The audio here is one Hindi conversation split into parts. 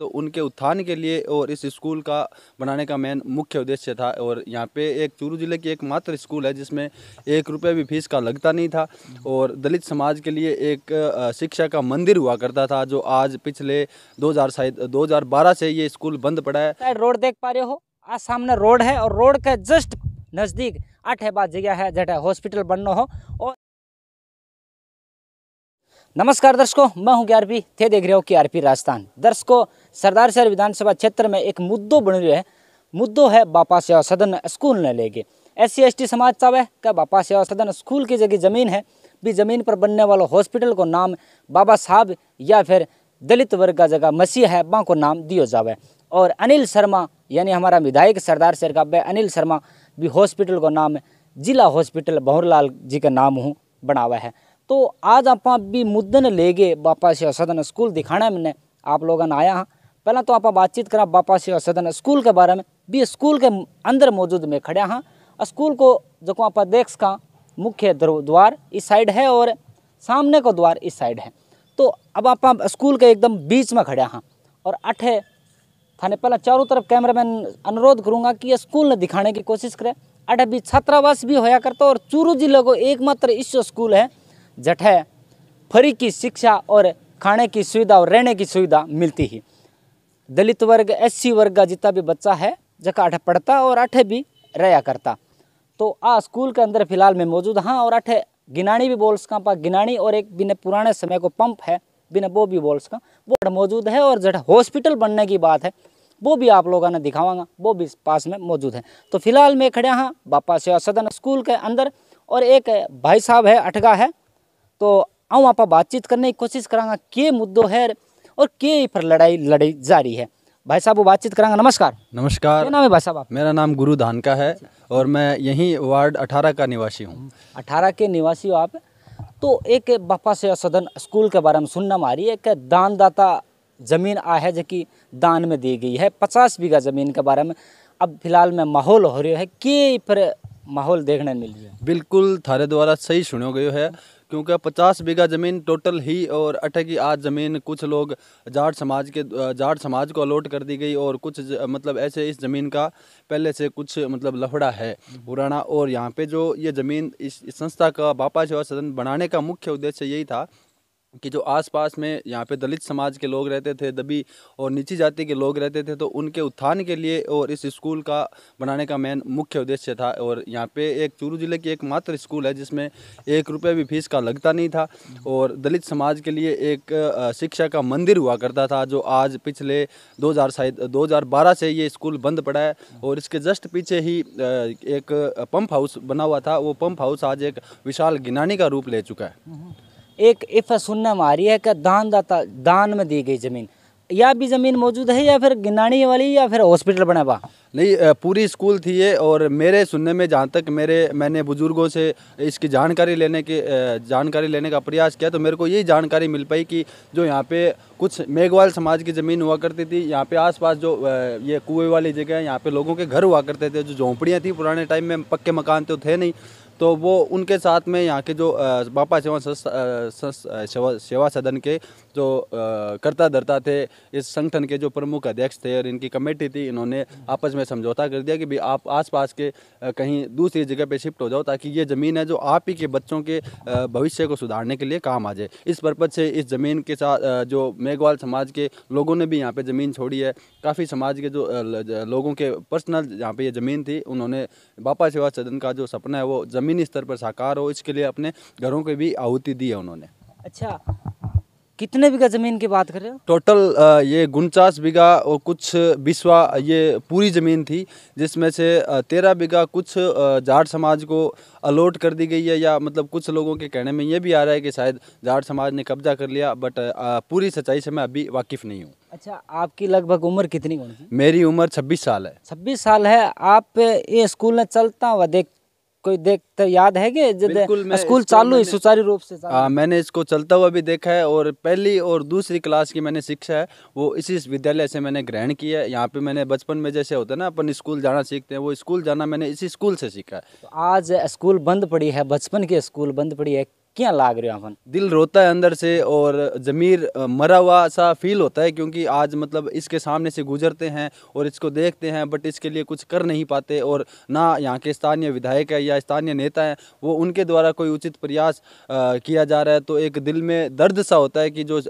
तो उनके उत्थान के लिए और इस स्कूल का बनाने का मेन मुख्य उद्देश्य था और यहाँ पे एक चूरू ज़िले की एकमात्र स्कूल है जिसमें एक रुपये भी फीस का लगता नहीं था और दलित समाज के लिए एक शिक्षा का मंदिर हुआ करता था जो आज पिछले 2000 शायद दो से ये स्कूल बंद पड़ा है रोड देख पा रहे हो आज सामने रोड है और रोड के जस्ट नज़दीक आठ है बात जगह है जटा हॉस्पिटल बनना हो और नमस्कार दर्शकों मैं हूं के थे देख रहे हो के राजस्थान दर्शकों सरदार शहर विधानसभा क्षेत्र में एक मुद्दों बन रहे है मुद्दों है बापा सेवा सदन स्कूल ने लेके एस सी समाज चाव है का बापा सेवा सदन स्कूल की जगह ज़मीन है भी ज़मीन पर बनने वाले हॉस्पिटल को नाम बाबा साहब या फिर दलित वर्ग का जगह मसीह है बा को नाम दियो जावे और अनिल शर्मा यानी हमारा विधायक सरदार शहर का अनिल शर्मा भी हॉस्पिटल को नाम जिला हॉस्पिटल बहुरलाल जी का नाम हूँ बना हुआ है तो आज आप भी मुद्दन ले गए बापा शिव सदन स्कूल दिखाना मैंने आप ने आया हाँ पहला तो आप बातचीत करा बापा से सदन स्कूल के बारे में भी स्कूल के अंदर मौजूद में खड़ा हाँ स्कूल को जो आप देख सका मुख्य द्वार इस साइड है और सामने को द्वार इस साइड है तो अब आप स्कूल के एकदम बीच में खड़े हाँ और अठे थाने पहला चारों तरफ कैमरामैन अनुरोध करूँगा कि स्कूल ने दिखाने की कोशिश करें अठे भी छात्रावास भी होया करता और चूरू जिले को एकमात्र इस स्कूल है जठे फ्री की शिक्षा और खाने की सुविधा और रहने की सुविधा मिलती ही दलित वर्ग एस वर्ग का जितना भी बच्चा है जगह अठे पढ़ता और अठे भी रहा करता तो आ स्कूल के अंदर फिलहाल मैं मौजूद हाँ और अठे गिनानी भी बोल सका पा गिनानी और एक बिना पुराने समय को पंप है बिना वो भी बोल सका वो मौजूद है और जट हॉस्पिटल बनने की बात है वो भी आप लोगों ने दिखावांगा वो भी पास में मौजूद है तो फिलहाल मैं खड़े हाँ बापा सेवा सदन स्कूल के अंदर और एक भाई साहब है अठगा है तो आऊँ आप बातचीत करने की कोशिश करांगा के मुद्दों है और के पर लड़ाई लड़ी जा रही है भाई साहब वो बातचीत करांगा नमस्कार नमस्कार नाम है भाई साहब मेरा नाम गुरु धान का है अच्छा। और मैं यहीं वार्ड अठारह का निवासी हूँ अठारह के निवासी हो आप तो एक बापा से सदन स्कूल के बारे में सुनना में रही है कि दानदाता जमीन आ है जो कि दान में दी गई है पचास बीघा जमीन के बारे में अब फिलहाल में माहौल हो रहा है के पर माहौल देखने मिल रही है बिल्कुल थारे द्वारा सही सुनो गयो है क्योंकि पचास बीघा ज़मीन टोटल ही और अठे की आज ज़मीन कुछ लोग जाट समाज के जाट समाज को अलॉट कर दी गई और कुछ ज, मतलब ऐसे इस ज़मीन का पहले से कुछ मतलब लफड़ा है पुराना और यहाँ पे जो ये ज़मीन इस, इस संस्था का बापा सेवा सदन बनाने का मुख्य उद्देश्य यही था कि जो आसपास में यहाँ पे दलित समाज के लोग रहते थे दबी और नीची जाति के लोग रहते थे तो उनके उत्थान के लिए और इस स्कूल का बनाने का मेन मुख्य उद्देश्य था और यहाँ पे एक चूरू ज़िले की एकमात्र स्कूल है जिसमें एक रुपये भी फीस का लगता नहीं था और दलित समाज के लिए एक शिक्षा का मंदिर हुआ करता था जो आज पिछले दो हज़ार शायद दो हज़ार बारह से ये स्कूल बंद पड़ा है और इसके जस्ट पीछे ही एक पम्प हाउस बना हुआ था वो पम्प हाउस आज एक विशाल गिनानी का रूप ले चुका है हम्म, हम्म। एक इफ़ सुनने में आ रही है कि दान दाता दान में दी गई ज़मीन या भी ज़मीन मौजूद है या फिर गिनानी वाली या फिर हॉस्पिटल बना हुआ नहीं पूरी स्कूल थी ये और मेरे सुनने में जहाँ तक मेरे मैंने बुज़ुर्गों से इसकी जानकारी लेने के जानकारी लेने का प्रयास किया तो मेरे को यही जानकारी मिल पाई कि जो यहाँ पे कुछ मेघवाल समाज की ज़मीन हुआ करती थी यहाँ पे आसपास जो ये कुएँ वाली जगह है यहाँ पे लोगों के घर हुआ करते थे जो झोंपड़ियाँ थी पुराने टाइम में पक्के मकान तो थे नहीं तो वो उनके साथ में यहाँ के जो बापा सेवा सेवा सदन के जो कर्ता धरता थे इस संगठन के जो प्रमुख अध्यक्ष थे और इनकी कमेटी थी इन्होंने आपस में समझौता कर दिया कि भाई आप आसपास के कहीं दूसरी जगह पे शिफ्ट हो जाओ ताकि ये ज़मीन है जो आप ही के बच्चों के भविष्य को सुधारने के लिए काम आ जाए इस पर्पज़ से इस ज़मीन के साथ जो मेघवाल समाज के लोगों ने भी यहाँ पर ज़मीन छोड़ी है काफ़ी समाज के जो लोगों के पर्सनल यहाँ पर ये ज़मीन थी उन्होंने बापा सेवा सदन का जो सपना है वो ज़मीन ज़मीनी स्तर पर साकार हो इसके लिए अपने घरों के भी आहुति दी है उन्होंने अच्छा कितने बीघा ज़मीन की बात कर रहे हो टोटल ये उनचास बीघा और कुछ बीसवा ये पूरी ज़मीन थी जिसमें से तेरह बीघा कुछ जाट समाज को अलॉट कर दी गई है या मतलब कुछ लोगों के कहने में ये भी आ रहा है कि शायद जाट समाज ने कब्जा कर लिया बट पूरी सच्चाई से मैं अभी वाकिफ़ नहीं हूँ अच्छा आपकी लगभग उम्र कितनी होगी मेरी उम्र छब्बीस साल है छब्बीस साल है आप ये स्कूल में चलता हुआ देख कोई देखते तो याद है स्कूल चालू सुचारू रूप से आ, हाँ, मैंने इसको चलता हुआ भी देखा है और पहली और दूसरी क्लास की मैंने शिक्षा है वो इसी विद्यालय से मैंने ग्रहण किया है यहाँ पे मैंने बचपन में जैसे होता है ना अपन स्कूल जाना सीखते हैं वो स्कूल जाना मैंने इसी स्कूल से सीखा है तो आज स्कूल बंद पड़ी है बचपन की स्कूल बंद पड़ी है क्या लाग रहे हो अपन दिल रोता है अंदर से और ज़मीर मरा हुआ सा फील होता है क्योंकि आज मतलब इसके सामने से गुजरते हैं और इसको देखते हैं बट इसके लिए कुछ कर नहीं पाते और ना यहाँ के स्थानीय विधायक है या स्थानीय नेता है वो उनके द्वारा कोई उचित प्रयास किया जा रहा है तो एक दिल में दर्द सा होता है कि जो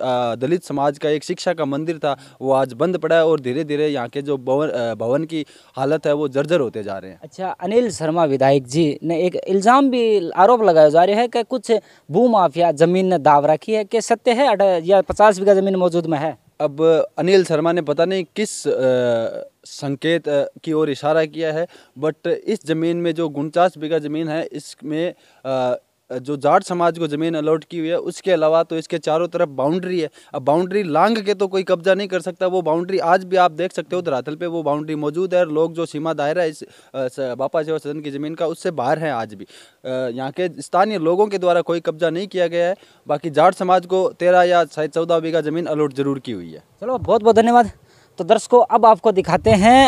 दलित समाज का एक शिक्षा का मंदिर था वो आज बंद पड़ा है और धीरे धीरे यहाँ के जो भवन भवन की हालत है वो जर्जर होते जा रहे हैं अच्छा अनिल शर्मा विधायक जी ने एक इल्ज़ाम भी आरोप लगाया जा रहा है कि कुछ भू माफिया जमीन ने दाव रखी है कि सत्य है या पचास बीघा जमीन मौजूद में है अब अनिल शर्मा ने पता नहीं किस आ, संकेत की ओर इशारा किया है बट इस ज़मीन में जो उनचास बीघा ज़मीन है इसमें जो जाट समाज को ज़मीन अलॉट की हुई है उसके अलावा तो इसके चारों तरफ बाउंड्री है अब बाउंड्री लांग के तो कोई कब्जा नहीं कर सकता वो बाउंड्री आज भी आप देख सकते हो धरातल पे वो बाउंड्री मौजूद है और लोग जो सीमा दायरा है इस बापा सेवा सदन की ज़मीन का उससे बाहर है आज भी यहाँ के स्थानीय लोगों के द्वारा कोई कब्जा नहीं किया गया है बाकी जाट समाज को तेरह या शायद चौदह बीघा ज़मीन अलॉट ज़रूर की हुई है चलो बहुत बहुत धन्यवाद तो दर्शकों अब आपको दिखाते हैं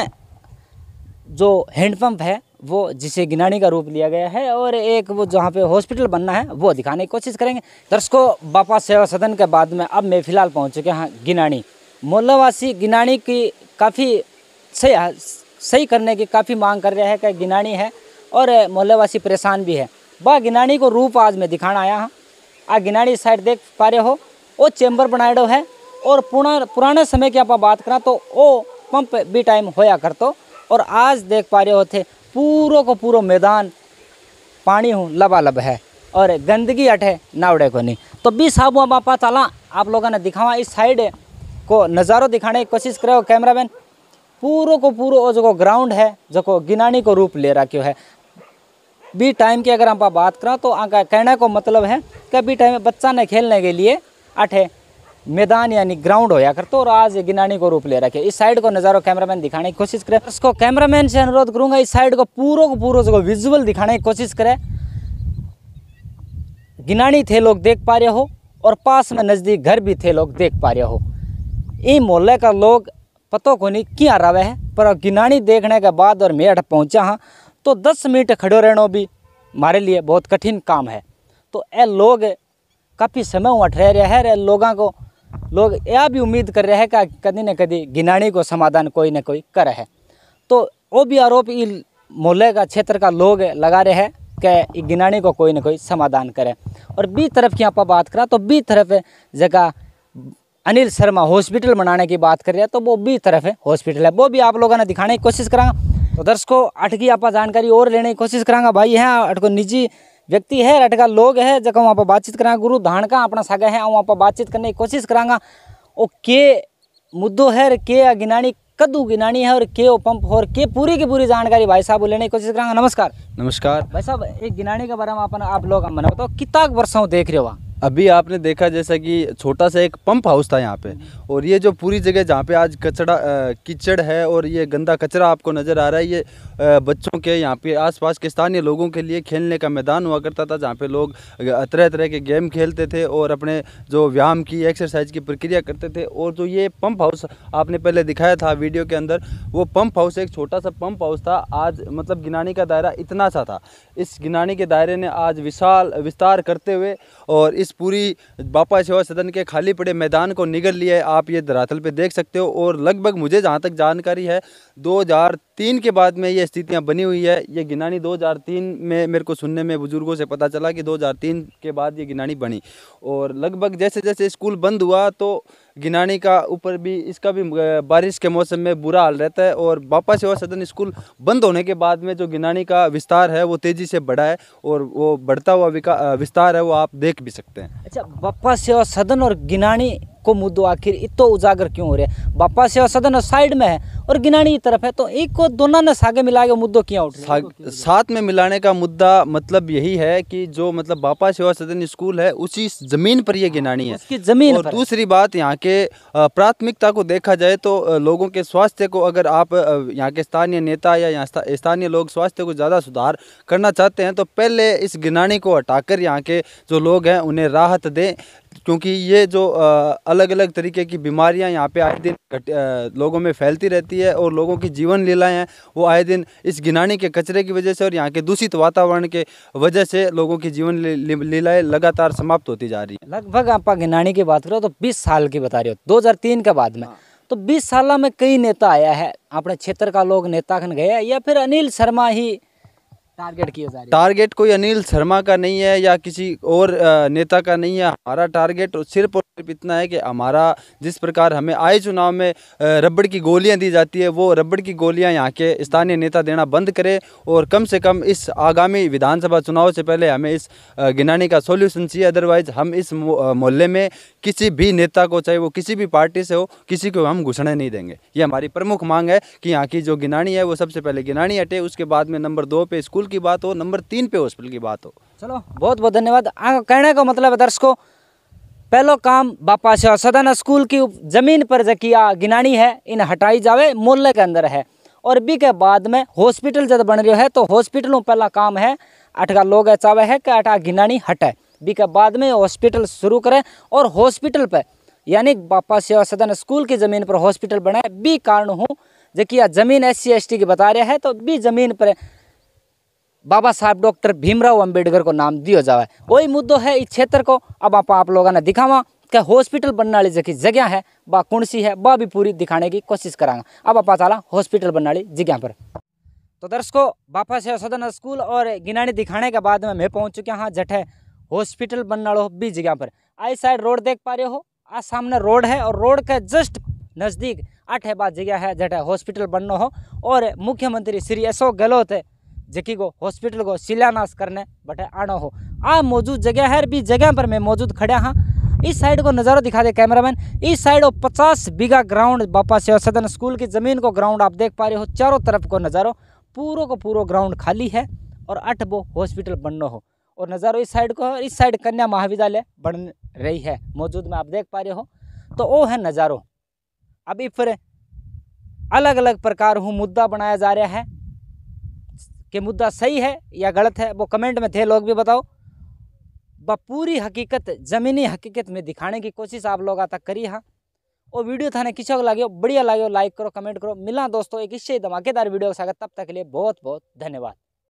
जो हैंडपम्प है वो जिसे गिनानी का रूप लिया गया है और एक वो जहाँ पे हॉस्पिटल बनना है वो दिखाने की कोशिश करेंगे दर्शकों बापा सेवा सदन के बाद में अब मैं फ़िलहाल पहुँच चुके हैं गिनानी मोल्लावासी गिनानी की काफ़ी सही सही करने की काफ़ी मांग कर रहे हैं कि गिनानी है और मोहल्लावासी परेशान भी है वह गिनानी को रूप आज मैं दिखाना आया हाँ आ गिनानी साइड देख पा रहे हो वो चैम्बर बनाएडो है और पुराना पुराने समय की आप बात करें तो वो पंप भी टाइम होया कर तो और आज देख पा रहे होते पूरा को पूरा मैदान पानी हूँ लबालब है और गंदगी अटे नावड़े को नहीं तो बीस हाबुआ बापा चला आप लोगों ने दिखावा इस साइड को नज़ारो दिखाने की कोशिश करो कैमरा मैन पूरो को पूरो जो ग्राउंड है जो गिनानी को रूप ले क्यों है बी टाइम की अगर हम बात करें तो आका कहने को मतलब है कि बी टाइम में बच्चा ने खेलने के लिए अठे मैदान यानी ग्राउंड होया करते तो और आज ये गिनानी को रूप ले रखे इस साइड को नज़ारों कैमरामैन दिखाने की कोशिश करें उसको कैमरामैन से अनुरोध करूंगा इस साइड को पूरो को पूरो जो विजुअल दिखाने की कोशिश करें गिनानी थे लोग देख पा रहे हो और पास में नज़दीक घर भी थे लोग देख पा रहे हो ये मोहल्ले का लोग पतो को नहीं क्या रवे है पर गिनानी देखने के बाद और मेठ पहुँचा हाँ तो दस मिनट खड़े रहना भी हमारे लिए बहुत कठिन काम है तो ए लोग काफ़ी समय वहाँ ठहर रहे हैं लोगों को लोग यह भी उम्मीद कर रहे हैं कि कभी न कदी गिनानी को समाधान कोई ना कोई करे है तो वो भी आरोप इन मोहल्ले का क्षेत्र का लोग लगा रहे हैं कि गिनानी को कोई ना कोई समाधान करे और बी तरफ की आप बात करा तो बी तरफ जगह अनिल शर्मा हॉस्पिटल बनाने की बात कर रहे हैं तो वो बी तरफ है हॉस्पिटल है वो भी आप लोगों ने दिखाने की कोशिश करा तो दर्शकों अटकी आप जानकारी और लेने की कोशिश करांगा भाई यहाँ अटको निजी व्यक्ति है अटका लोग है जगह वहाँ पर बातचीत करा गुरु धान का अपना सागा है वहाँ पर बातचीत करने की कोशिश करांगा वो के मुद्दों है के गिनानी कदू गिनानी है और के ओ पंप और के पूरी की पूरी जानकारी भाई साहब लेने की कोशिश करांगा नमस्कार नमस्कार भाई साहब एक गिनानी के बारे में अपन आप लोग बताओ कितना वर्षों देख रहे हो अभी आपने देखा जैसा कि छोटा सा एक पंप हाउस था यहाँ पे और ये जो पूरी जगह जहाँ पे आज कचड़ा कीचड़ है और ये गंदा कचरा आपको नज़र आ रहा है ये बच्चों के यहाँ पे आसपास के स्थानीय लोगों के लिए खेलने का मैदान हुआ करता था जहाँ पे लोग तरह तरह के गेम खेलते थे और अपने जो व्यायाम की एक्सरसाइज की प्रक्रिया करते थे और जो ये पम्प हाउस आपने पहले दिखाया था वीडियो के अंदर वो पम्प हाउस एक छोटा सा पम्प हाउस था आज मतलब गिनानी का दायरा इतना सा था इस गिनानी के दायरे ने आज विशाल विस्तार करते हुए और इस इस पूरी बापा सेवा सदन के खाली पड़े मैदान को निगल लिया है आप ये धरातल पे देख सकते हो और लगभग मुझे जहाँ तक जानकारी है 2003 के बाद में ये स्थितियाँ बनी हुई है ये गिनानी 2003 में मेरे को सुनने में बुज़ुर्गों से पता चला कि 2003 के बाद ये गिनानी बनी और लगभग जैसे जैसे स्कूल बंद हुआ तो गिनानी का ऊपर भी इसका भी बारिश के मौसम में बुरा हाल रहता है और बापा सेवा सदन स्कूल बंद होने के बाद में जो गिनानी का विस्तार है वो तेज़ी से बढ़ा है और वो बढ़ता हुआ विस्तार है वो आप देख भी सकते हैं हैं अच्छा बप्पा सेवा सदन और गिनानी को मुद्दों आखिर इतो उजागर क्यों हो रहा है बापा से सदन साइड में है और गिनानी की तरफ है तो एक को दोनों ने सागे मिला के मुद्दों क्या उठ साथ में मिलाने का मुद्दा मतलब यही है कि जो मतलब बापा सेवा सदन स्कूल है उसी जमीन पर ये गिनानी है उसकी जमीन और दूसरी बात यहाँ के प्राथमिकता को देखा जाए तो लोगों के स्वास्थ्य को अगर आप यहाँ के स्थानीय नेता या स्थानीय लोग स्वास्थ्य को ज़्यादा सुधार करना चाहते हैं तो पहले इस गिनानी को हटाकर यहाँ के जो लोग हैं उन्हें राहत दें क्योंकि ये जो अलग अलग तरीके की बीमारियां यहाँ पे आए दिन घट लोगों में फैलती रहती है और लोगों की जीवन लीलाएँ हैं वो आए दिन इस गिनाने के कचरे की वजह से और यहाँ के दूषित वातावरण के वजह से लोगों की जीवन लीलाएँ लगातार समाप्त होती जा रही है लगभग आप गिनाने की बात करो तो बीस साल की बता रहे हो दो के बाद में हाँ। तो बीस साल में कई नेता आया है अपने क्षेत्र का लोग नेता खन गया या फिर अनिल शर्मा ही टारगेट किया जाए टारगेट कोई अनिल शर्मा का नहीं है या किसी और नेता का नहीं है हमारा टारगेट सिर्फ और सिर्फ इतना है कि हमारा जिस प्रकार हमें आए चुनाव में रबड़ की गोलियां दी जाती है वो रबड़ की गोलियां यहाँ के स्थानीय नेता देना बंद करें और कम से कम इस आगामी विधानसभा चुनाव से पहले हमें इस गिनाने का सोल्यूशन चाहिए अदरवाइज हम इस मोहल्ले में किसी भी नेता को चाहे वो किसी भी पार्टी से हो किसी को हम घुसने नहीं देंगे ये हमारी प्रमुख मांग है कि यहाँ की जो गिनानी है वो सबसे पहले गिनानी हटे उसके बाद में नंबर दो पे स्कूल की बात हो नंबर तीन पे हॉस्पिटल की बात हो चलो बहुत बहुत धन्यवाद कहने का मतलब है दर्शकों पहलो काम बापा से सदन स्कूल की जमीन पर जकिया गिनानी है इन हटाई जावे मोहल्ले के अंदर है और बी के बाद में हॉस्पिटल जब बन रहे है तो हॉस्पिटल में पहला काम है अठगा लोग चावे है कि अठा गिनानी हटे बी के बाद में हॉस्पिटल शुरू करें और हॉस्पिटल पर यानी बापा सेवा सदन स्कूल की ज़मीन पर हॉस्पिटल बनाए बी कारण हूँ जबकि जमीन एस सी की बता रहे हैं तो बी जमीन पर बाबा साहब डॉक्टर भीमराव अंबेडकर को नाम दियो जावे वही मुद्दों है इस क्षेत्र को अब आप आप लोगों ने दिखावा क्या हॉस्पिटल बनने वाली जगह जगह है बा कौन सी है वह भी पूरी दिखाने की कोशिश करांगा अब आप चला हॉस्पिटल बनने वाली जगह पर तो दर्शकों वापस है सदन स्कूल और गिनानी दिखाने के बाद में मैं पहुंच चुका हाँ जठे हॉस्पिटल बनने वालों बी जगह पर आई साइड रोड देख पा रहे हो आज सामने रोड है और रोड के जस्ट नज़दीक आठ है जगह है जठे हॉस्पिटल बनना हो और मुख्यमंत्री श्री अशोक गहलोत है को हॉस्पिटल को शिलान्यास करने बटे आनो हो आ मौजूद जगह है भी जगह पर मैं मौजूद खड़ा हाँ इस साइड को नज़ारा दिखा दे कैमरामैन इस साइड वो पचास बीघा ग्राउंड बापा सेवा सदन स्कूल की ज़मीन को ग्राउंड आप देख पा रहे हो चारों तरफ को नज़ारो पूरो को पूरा ग्राउंड खाली है और अठ वो हॉस्पिटल बनना हो और नज़ारो इस साइड को इस साइड कन्या महाविद्यालय बन रही है मौजूद में आप देख पा रहे हो तो वो है नज़ारो अभी फिर अलग अलग प्रकार हूँ मुद्दा बनाया जा रहा है कि मुद्दा सही है या गलत है वो कमेंट में थे लोग भी बताओ व पूरी हकीकत ज़मीनी हकीकत में दिखाने की कोशिश आप लोग आता करी हाँ और वीडियो थाने को लगे बढ़िया लगे लाइक करो कमेंट करो मिला दोस्तों एक इससे धमाकेदार वीडियो के साथ तब तक के लिए बहुत बहुत धन्यवाद